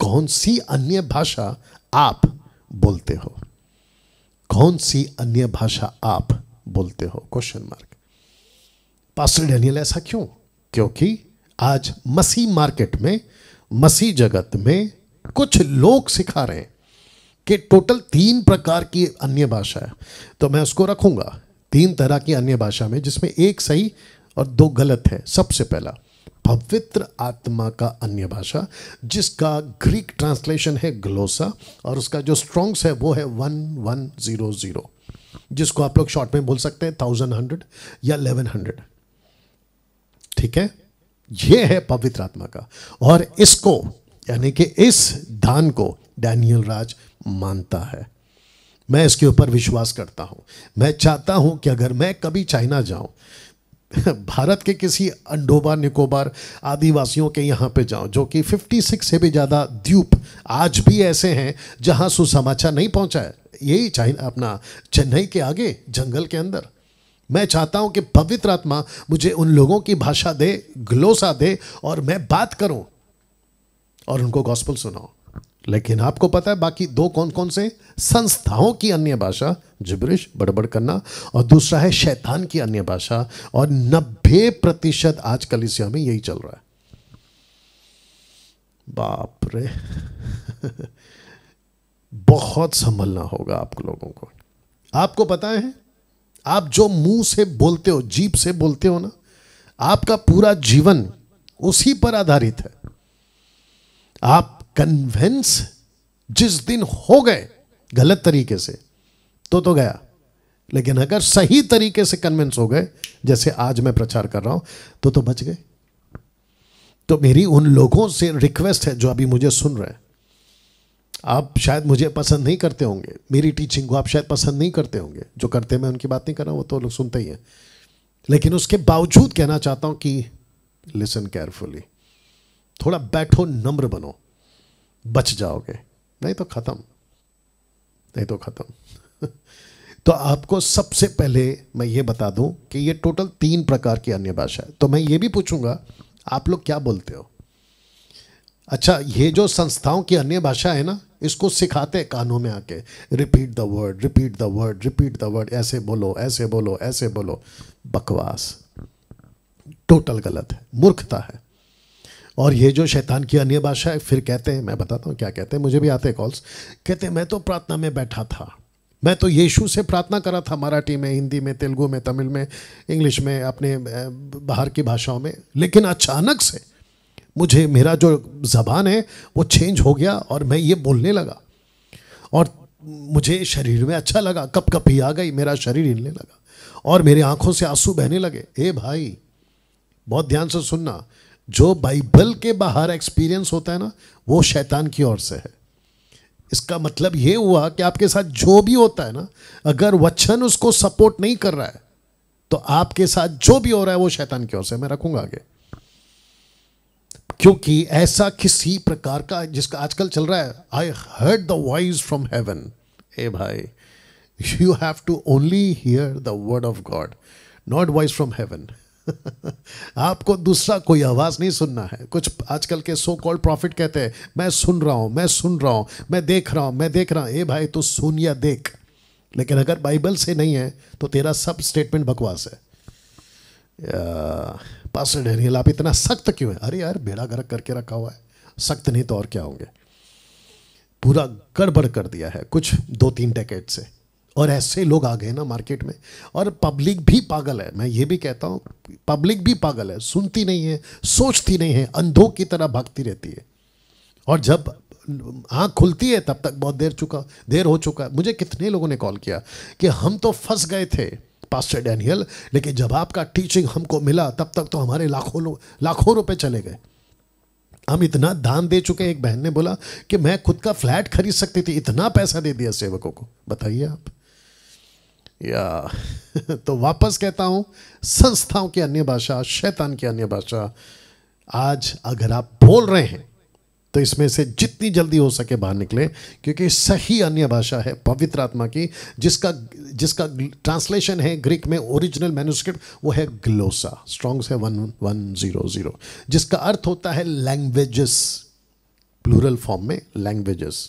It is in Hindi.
कौन सी अन्य भाषा आप बोलते हो कौन सी अन्य भाषा आप बोलते हो क्वेश्चन मार्क पास्टर डेनियल ऐसा क्यों क्योंकि आज मसीह मार्केट में मसीह जगत में कुछ लोग सिखा रहे हैं कि टोटल तीन प्रकार की अन्य भाषा है तो मैं उसको रखूंगा तीन तरह की अन्य भाषा में जिसमें एक सही और दो गलत है सबसे पहला पवित्र आत्मा का अन्य भाषा जिसका ग्रीक ट्रांसलेशन है ग्लोसा और उसका जो स्ट्रॉन्ग्स है वो है वन वन ज़ीरो ज़ीरो जिसको आप लोग शॉर्ट में बोल सकते हैं थाउजेंड हंड्रेड या इलेवन हंड्रेड ठीक है ये है पवित्र आत्मा का और इसको यानी कि इस दान को डैनियल राज मानता है मैं इसके ऊपर विश्वास करता हूं मैं चाहता हूं कि अगर मैं कभी चाइना जाऊं भारत के किसी अंडोबा निकोबार आदिवासियों के यहाँ पे जाओ जो कि 56 से भी ज़्यादा द्वीप आज भी ऐसे हैं जहाँ सुसमाचार नहीं पहुँचा है यही चाइना अपना चेन्नई के आगे जंगल के अंदर मैं चाहता हूं कि पवित्र आत्मा मुझे उन लोगों की भाषा दे ग्लोसा दे और मैं बात करूं और उनको गॉस्पल सुनाऊं लेकिन आपको पता है बाकी दो कौन कौन से संस्थाओं की अन्य भाषा जिब्रिश बड़बड़ करना और दूसरा है शैतान की अन्य भाषा और नब्बे प्रतिशत आज कलिसिया में यही चल रहा है बाप रे बहुत संभलना होगा आप लोगों को आपको पता है आप जो मुंह से बोलते हो जीप से बोलते हो ना आपका पूरा जीवन उसी पर आधारित है आप कन्विंस जिस दिन हो गए गलत तरीके से तो तो गया लेकिन अगर सही तरीके से कन्विंस हो गए जैसे आज मैं प्रचार कर रहा हूं तो तो बच गए तो मेरी उन लोगों से रिक्वेस्ट है जो अभी मुझे सुन रहे हैं आप शायद मुझे पसंद नहीं करते होंगे मेरी टीचिंग को आप शायद पसंद नहीं करते होंगे जो करते मैं उनकी बात नहीं कर रहा हूं वो तो लोग सुनते ही हैं लेकिन उसके बावजूद कहना चाहता हूं कि लिसन केयरफुली थोड़ा बैठो नम्र बनो बच जाओगे नहीं तो खत्म नहीं तो खत्म तो आपको सबसे पहले मैं ये बता दूं कि ये टोटल तीन प्रकार की अन्य भाषा है तो मैं ये भी पूछूंगा आप लोग क्या बोलते हो अच्छा ये जो संस्थाओं की अन्य भाषा है ना इसको सिखाते हैं कानों में आके repeat the word repeat the word repeat the word ऐसे बोलो ऐसे बोलो ऐसे बोलो बकवास टोटल गलत है मूर्खता है और ये जो शैतान की अन्य भाषा है फिर कहते हैं मैं बताता हूँ क्या कहते हैं मुझे भी आते हैं कॉल्स कहते हैं मैं तो प्रार्थना में बैठा था मैं तो यीशु से प्रार्थना करा था मराठी में हिंदी में तेलुगु में तमिल में इंग्लिश में अपने बाहर की भाषाओं में लेकिन अचानक से मुझे मेरा जो जबान है वो चेंज हो गया और मैं ये बोलने लगा और मुझे शरीर में अच्छा लगा कप कप ही आ गई मेरा शरीर हिलने लगा और मेरी आंखों से आंसू बहने लगे ए भाई बहुत ध्यान से सुनना जो बाइबल के बाहर एक्सपीरियंस होता है ना वो शैतान की ओर से है इसका मतलब ये हुआ कि आपके साथ जो भी होता है ना अगर वचन उसको सपोर्ट नहीं कर रहा है तो आपके साथ जो भी हो रहा है वो शैतान की ओर से मैं रखूंगा आगे क्योंकि ऐसा किसी प्रकार का जिसका आजकल चल रहा है I heard the voice from heaven ए भाई you have to only hear the word of God not voice from heaven आपको दूसरा कोई आवाज़ नहीं सुनना है कुछ आजकल के सो कॉल्ड प्रॉफिट कहते हैं मैं सुन रहा हूं मैं सुन रहा हूं मैं देख रहा हूं मैं देख रहा हूं ए भाई तो सुन या देख लेकिन अगर बाइबल से नहीं है तो तेरा सब स्टेटमेंट बकवास है पास डेनियल आप इतना सख्त क्यों है अरे यार बेड़ा गर्क करके रखा हुआ है सख्त नहीं तो और क्या होंगे पूरा गड़बड़ कर दिया है कुछ दो तीन टैकेट से और ऐसे लोग आ गए ना मार्केट में और पब्लिक भी पागल है मैं ये भी कहता हूँ पब्लिक भी पागल है सुनती नहीं है सोचती नहीं है अंधों की तरह भागती रहती है और जब आँख खुलती है तब तक बहुत देर चुका देर हो चुका है मुझे कितने लोगों ने कॉल किया कि हम तो फंस गए थे पास्टर डैनियल लेकिन जब आपका टीचिंग हमको मिला तब तक तो हमारे लाखों लोग लाखों रुपए चले गए हम इतना दान दे चुके हैं एक बहन ने बोला कि मैं खुद का फ्लैट खरीद सकती थी इतना पैसा दे दिया सेवकों को बताइए आप या तो वापस कहता हूं संस्थाओं की अन्य भाषा शैतान की अन्य भाषा आज अगर आप बोल रहे हैं तो इसमें से जितनी जल्दी हो सके बाहर निकले क्योंकि सही अन्य भाषा है पवित्र आत्मा की जिसका जिसका ट्रांसलेशन है ग्रीक में ओरिजिनल मैनुस्क्रिप्ट वो है ग्लोसा स्ट्रॉन्ग्स है वन वन जीरो जीरो जिसका अर्थ होता है लैंग्वेजेस प्लूरल फॉर्म में लैंग्वेजेस